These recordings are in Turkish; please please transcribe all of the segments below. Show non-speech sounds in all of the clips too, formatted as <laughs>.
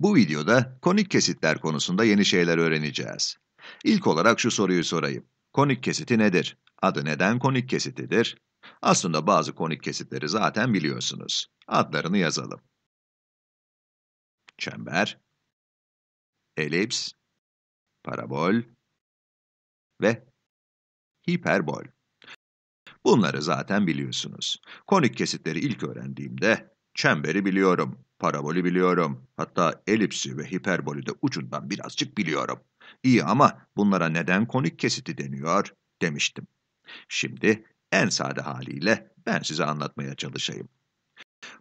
Bu videoda konik kesitler konusunda yeni şeyler öğreneceğiz. İlk olarak şu soruyu sorayım. Konik kesiti nedir? Adı neden konik kesitidir? Aslında bazı konik kesitleri zaten biliyorsunuz. Adlarını yazalım. Çember, elips, parabol ve hiperbol. Bunları zaten biliyorsunuz. Konik kesitleri ilk öğrendiğimde Çemberi biliyorum, parabolü biliyorum. Hatta elipsi ve hiperbolü de ucundan birazcık biliyorum. İyi ama bunlara neden konik kesiti deniyor demiştim. Şimdi en sade haliyle ben size anlatmaya çalışayım.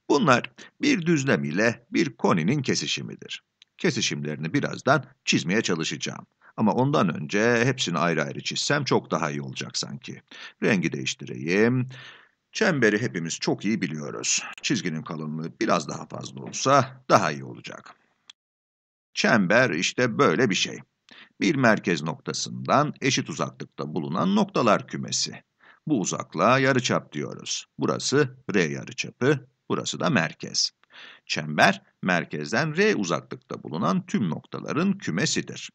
Bunlar bir düzlem ile bir koninin kesişimidir. Kesişimlerini birazdan çizmeye çalışacağım. Ama ondan önce hepsini ayrı ayrı çizsem çok daha iyi olacak sanki. Rengi değiştireyim. Çemberi hepimiz çok iyi biliyoruz. Çizginin kalınlığı biraz daha fazla olsa daha iyi olacak. Çember işte böyle bir şey. Bir merkez noktasından eşit uzaklıkta bulunan noktalar kümesi. Bu uzaklığa yarıçap diyoruz. Burası R yarıçapı, burası da merkez. Çember, merkezden R uzaklıkta bulunan tüm noktaların kümesidir.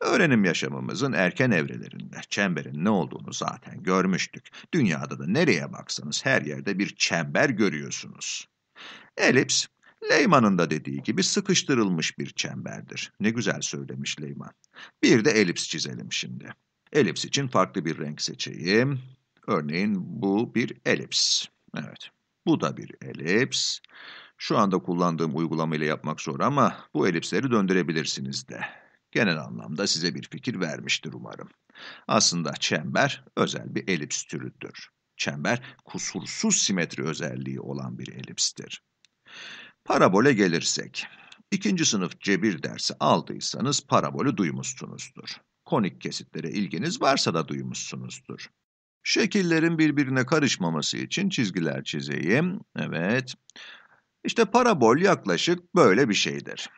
Öğrenim yaşamımızın erken evrelerinde çemberin ne olduğunu zaten görmüştük. Dünyada da nereye baksanız her yerde bir çember görüyorsunuz. Elips, Leyman'ın da dediği gibi sıkıştırılmış bir çemberdir. Ne güzel söylemiş Leyman. Bir de elips çizelim şimdi. Elips için farklı bir renk seçeyim. Örneğin bu bir elips. Evet, bu da bir elips. Şu anda kullandığım uygulamayla yapmak zor ama bu elipsleri döndürebilirsiniz de genel anlamda size bir fikir vermiştir umarım. Aslında çember özel bir elips türüdür. Çember kusursuz simetri özelliği olan bir elipstir. Parabole gelirsek, ikinci sınıf cebir dersi aldıysanız parabolü duymuşsunuzdur. Konik kesitlere ilginiz varsa da duymuşsunuzdur. Şekillerin birbirine karışmaması için çizgiler çizeyim. Evet. işte parabol yaklaşık böyle bir şeydir.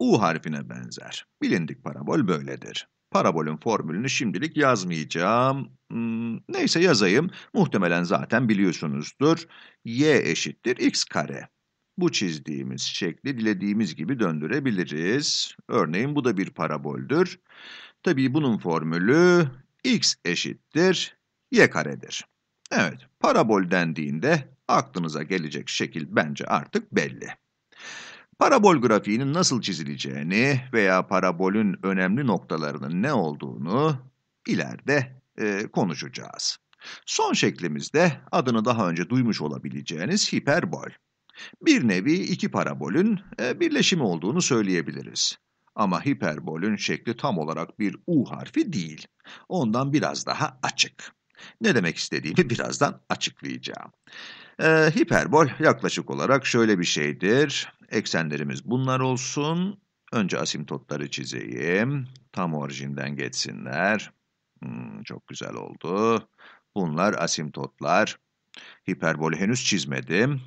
U harfine benzer. Bilindik parabol böyledir. Parabolün formülünü şimdilik yazmayacağım. Hmm, neyse yazayım. Muhtemelen zaten biliyorsunuzdur. Y eşittir x kare. Bu çizdiğimiz şekli dilediğimiz gibi döndürebiliriz. Örneğin bu da bir paraboldür. Tabii bunun formülü x eşittir y karedir. Evet, parabol dendiğinde aklınıza gelecek şekil bence artık belli. Parabol grafiğinin nasıl çizileceğini veya parabolün önemli noktalarının ne olduğunu ileride e, konuşacağız. Son şeklimizde adını daha önce duymuş olabileceğiniz hiperbol. Bir nevi iki parabolün e, birleşimi olduğunu söyleyebiliriz. Ama hiperbolün şekli tam olarak bir U harfi değil. Ondan biraz daha açık. Ne demek istediğimi <laughs> birazdan açıklayacağım. E, hiperbol yaklaşık olarak şöyle bir şeydir eksenlerimiz bunlar olsun. Önce asimtotları çizeyim. Tam orijinden geçsinler. Hmm, çok güzel oldu. Bunlar asimtotlar. Hiperbol henüz çizmedim.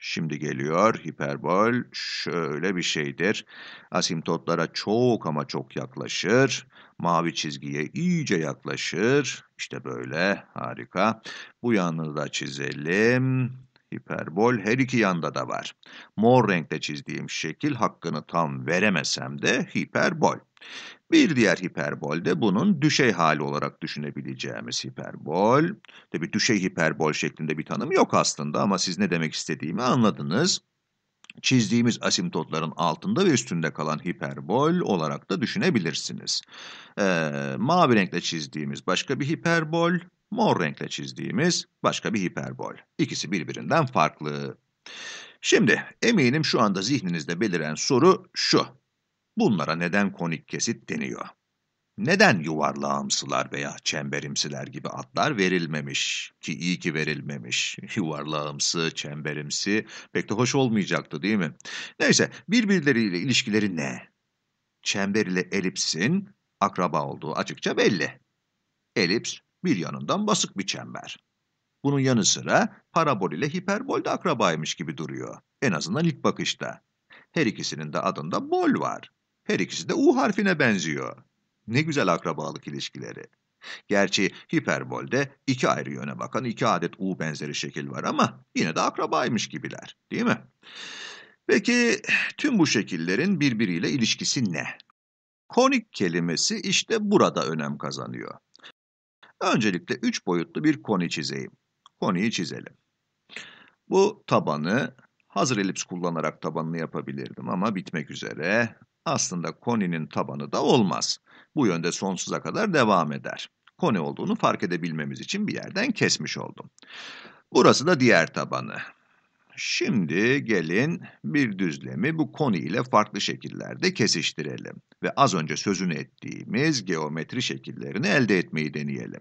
Şimdi geliyor hiperbol şöyle bir şeydir. Asimtotlara çok ama çok yaklaşır. Mavi çizgiye iyice yaklaşır. İşte böyle harika. Bu yanını da çizelim. Hiperbol her iki yanda da var. Mor renkte çizdiğim şekil hakkını tam veremesem de hiperbol. Bir diğer hiperbol de bunun düşey hali olarak düşünebileceğimiz hiperbol. Tabi düşey hiperbol şeklinde bir tanım yok aslında ama siz ne demek istediğimi anladınız. Çizdiğimiz asimtotların altında ve üstünde kalan hiperbol olarak da düşünebilirsiniz. Ee, mavi renkle çizdiğimiz başka bir hiperbol, mor renkle çizdiğimiz başka bir hiperbol. İkisi birbirinden farklı. Şimdi eminim şu anda zihninizde beliren soru şu. Bunlara neden konik kesit deniyor? Neden yuvarlağımsılar veya çemberimsiler gibi adlar verilmemiş? Ki iyi ki verilmemiş. <laughs> Yuvarlağımsı, çemberimsi pek de hoş olmayacaktı değil mi? Neyse birbirleriyle ilişkileri ne? Çember ile elipsin akraba olduğu açıkça belli. Elips bir yanından basık bir çember. Bunun yanı sıra parabol ile hiperbol de akrabaymış gibi duruyor. En azından ilk bakışta. Her ikisinin de adında bol var. Her ikisi de U harfine benziyor. Ne güzel akrabalık ilişkileri. Gerçi hiperbolde iki ayrı yöne bakan iki adet U benzeri şekil var ama yine de akrabaymış gibiler, değil mi? Peki tüm bu şekillerin birbiriyle ilişkisi ne? Konik kelimesi işte burada önem kazanıyor. Öncelikle 3 boyutlu bir koni çizeyim. Koniyi çizelim. Bu tabanı hazır elips kullanarak tabanını yapabilirdim ama bitmek üzere. Aslında koninin tabanı da olmaz. Bu yönde sonsuza kadar devam eder. Koni olduğunu fark edebilmemiz için bir yerden kesmiş oldum. Burası da diğer tabanı. Şimdi gelin bir düzlemi bu koni ile farklı şekillerde kesiştirelim ve az önce sözünü ettiğimiz geometri şekillerini elde etmeyi deneyelim.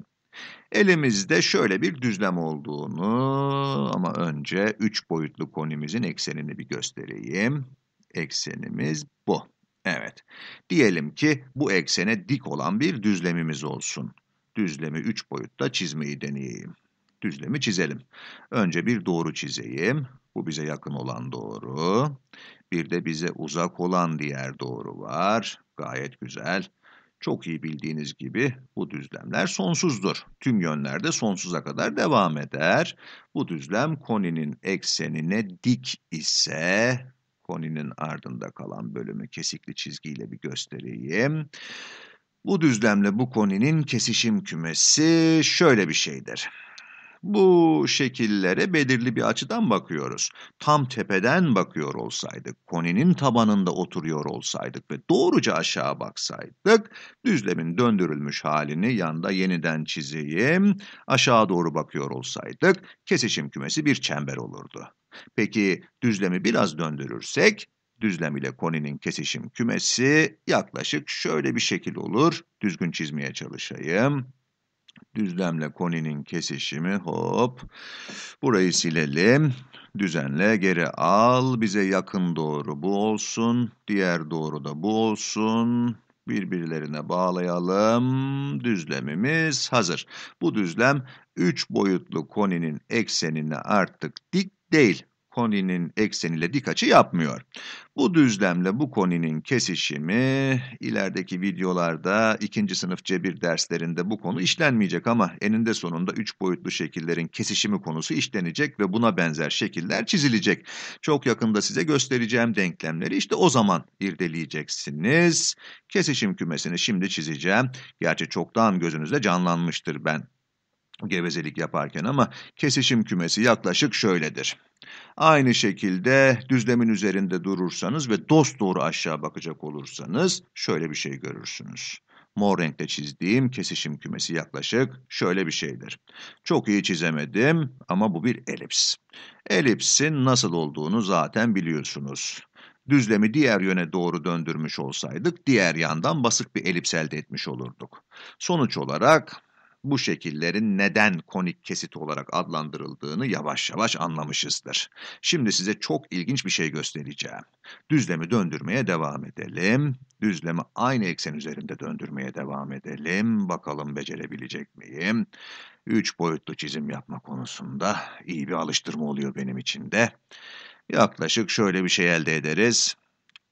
Elimizde şöyle bir düzlem olduğunu ama önce 3 boyutlu konimizin eksenini bir göstereyim. Eksenimiz bu. Evet. Diyelim ki bu eksene dik olan bir düzlemimiz olsun. Düzlemi 3 boyutta çizmeyi deneyeyim düzlemi çizelim. Önce bir doğru çizeyim. Bu bize yakın olan doğru. Bir de bize uzak olan diğer doğru var. Gayet güzel. Çok iyi bildiğiniz gibi bu düzlemler sonsuzdur. Tüm yönlerde sonsuza kadar devam eder. Bu düzlem koninin eksenine dik ise koninin ardında kalan bölümü kesikli çizgiyle bir göstereyim. Bu düzlemle bu koninin kesişim kümesi şöyle bir şeydir. Bu şekillere belirli bir açıdan bakıyoruz. Tam tepeden bakıyor olsaydık, koninin tabanında oturuyor olsaydık ve doğruca aşağı baksaydık, düzlemin döndürülmüş halini yanda yeniden çizeyim, aşağı doğru bakıyor olsaydık, kesişim kümesi bir çember olurdu. Peki düzlemi biraz döndürürsek, düzlem ile koninin kesişim kümesi yaklaşık şöyle bir şekil olur. Düzgün çizmeye çalışayım. Düzlemle koninin kesişimi hop. Burayı silelim. Düzenle geri al. Bize yakın doğru bu olsun. Diğer doğru da bu olsun birbirlerine bağlayalım. Düzlemimiz hazır. Bu düzlem 3 boyutlu koninin eksenine artık dik değil koninin ekseniyle dik açı yapmıyor. Bu düzlemle bu koninin kesişimi ilerideki videolarda ikinci sınıf cebir derslerinde bu konu işlenmeyecek ama eninde sonunda üç boyutlu şekillerin kesişimi konusu işlenecek ve buna benzer şekiller çizilecek. Çok yakında size göstereceğim denklemleri işte o zaman irdeleyeceksiniz. Kesişim kümesini şimdi çizeceğim. Gerçi çoktan gözünüzde canlanmıştır ben gevezelik yaparken ama kesişim kümesi yaklaşık şöyledir. Aynı şekilde düzlemin üzerinde durursanız ve dost doğru aşağı bakacak olursanız şöyle bir şey görürsünüz. Mor renkte çizdiğim kesişim kümesi yaklaşık şöyle bir şeydir. Çok iyi çizemedim ama bu bir elips. Elipsin nasıl olduğunu zaten biliyorsunuz. Düzlemi diğer yöne doğru döndürmüş olsaydık diğer yandan basık bir elips elde etmiş olurduk. Sonuç olarak bu şekillerin neden konik kesit olarak adlandırıldığını yavaş yavaş anlamışızdır. Şimdi size çok ilginç bir şey göstereceğim. Düzlemi döndürmeye devam edelim. Düzlemi aynı eksen üzerinde döndürmeye devam edelim. Bakalım becerebilecek miyim? Üç boyutlu çizim yapma konusunda iyi bir alıştırma oluyor benim için de. Yaklaşık şöyle bir şey elde ederiz.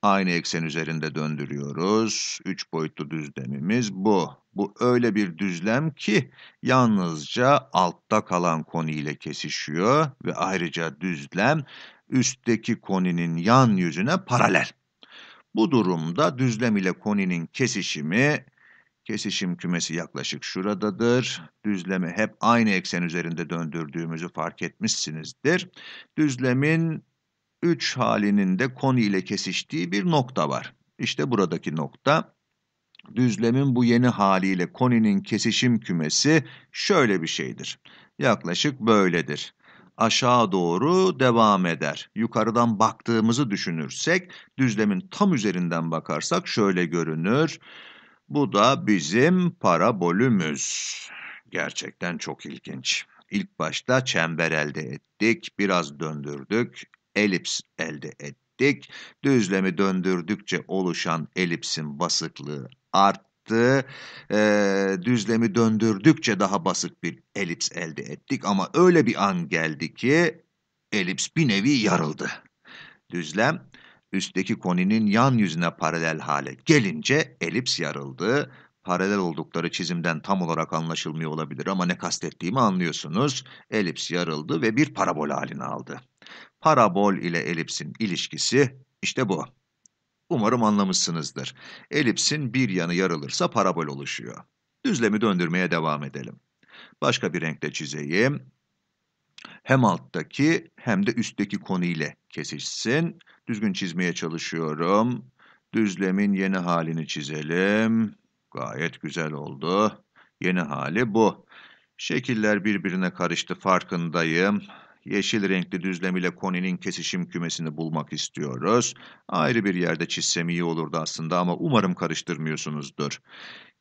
Aynı eksen üzerinde döndürüyoruz. Üç boyutlu düzlemimiz bu. Bu öyle bir düzlem ki yalnızca altta kalan koni ile kesişiyor ve ayrıca düzlem üstteki koninin yan yüzüne paralel. Bu durumda düzlem ile koninin kesişimi Kesişim kümesi yaklaşık şuradadır. Düzlemi hep aynı eksen üzerinde döndürdüğümüzü fark etmişsinizdir. Düzlemin 3 halinin de koni ile kesiştiği bir nokta var. İşte buradaki nokta düzlemin bu yeni haliyle koninin kesişim kümesi şöyle bir şeydir. Yaklaşık böyledir. Aşağı doğru devam eder. Yukarıdan baktığımızı düşünürsek, düzlemin tam üzerinden bakarsak şöyle görünür. Bu da bizim parabolümüz. Gerçekten çok ilginç. İlk başta çember elde ettik, biraz döndürdük, elips elde ettik. Düzlemi döndürdükçe oluşan elipsin basıklığı arttı. Ee, düzlemi döndürdükçe daha basık bir elips elde ettik ama öyle bir an geldi ki elips bir nevi yarıldı. Düzlem üstteki koninin yan yüzüne paralel hale gelince elips yarıldı. Paralel oldukları çizimden tam olarak anlaşılmıyor olabilir ama ne kastettiğimi anlıyorsunuz. Elips yarıldı ve bir parabol halini aldı. Parabol ile elipsin ilişkisi işte bu. Umarım anlamışsınızdır. Elipsin bir yanı yarılırsa parabol oluşuyor. Düzlemi döndürmeye devam edelim. Başka bir renkle çizeyim. Hem alttaki hem de üstteki konu ile kesişsin. Düzgün çizmeye çalışıyorum. Düzlemin yeni halini çizelim. Gayet güzel oldu. Yeni hali bu. Şekiller birbirine karıştı farkındayım yeşil renkli düzlem ile koninin kesişim kümesini bulmak istiyoruz. Ayrı bir yerde çizsem iyi olurdu aslında ama umarım karıştırmıyorsunuzdur.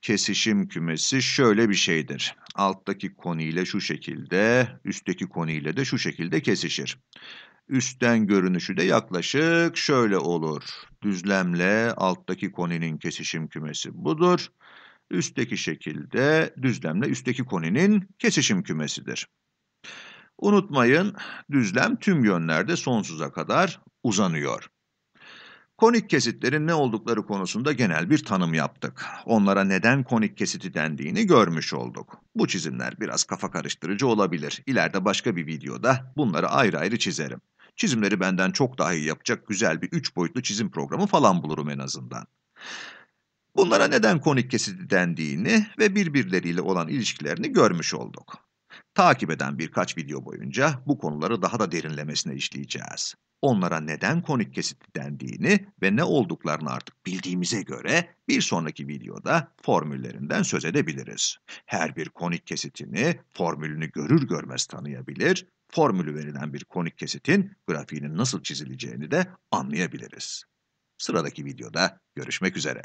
Kesişim kümesi şöyle bir şeydir. Alttaki koniyle şu şekilde, üstteki koniyle de şu şekilde kesişir. Üstten görünüşü de yaklaşık şöyle olur. Düzlemle alttaki koninin kesişim kümesi budur. Üstteki şekilde düzlemle üstteki koninin kesişim kümesidir. Unutmayın düzlem tüm yönlerde sonsuza kadar uzanıyor. Konik kesitlerin ne oldukları konusunda genel bir tanım yaptık. Onlara neden konik kesiti dendiğini görmüş olduk. Bu çizimler biraz kafa karıştırıcı olabilir. İleride başka bir videoda bunları ayrı ayrı çizerim. Çizimleri benden çok daha iyi yapacak güzel bir üç boyutlu çizim programı falan bulurum en azından. Bunlara neden konik kesiti dendiğini ve birbirleriyle olan ilişkilerini görmüş olduk. Takip eden birkaç video boyunca bu konuları daha da derinlemesine işleyeceğiz. Onlara neden konik kesit dendiğini ve ne olduklarını artık bildiğimize göre bir sonraki videoda formüllerinden söz edebiliriz. Her bir konik kesitini formülünü görür görmez tanıyabilir, formülü verilen bir konik kesitin grafiğinin nasıl çizileceğini de anlayabiliriz. Sıradaki videoda görüşmek üzere.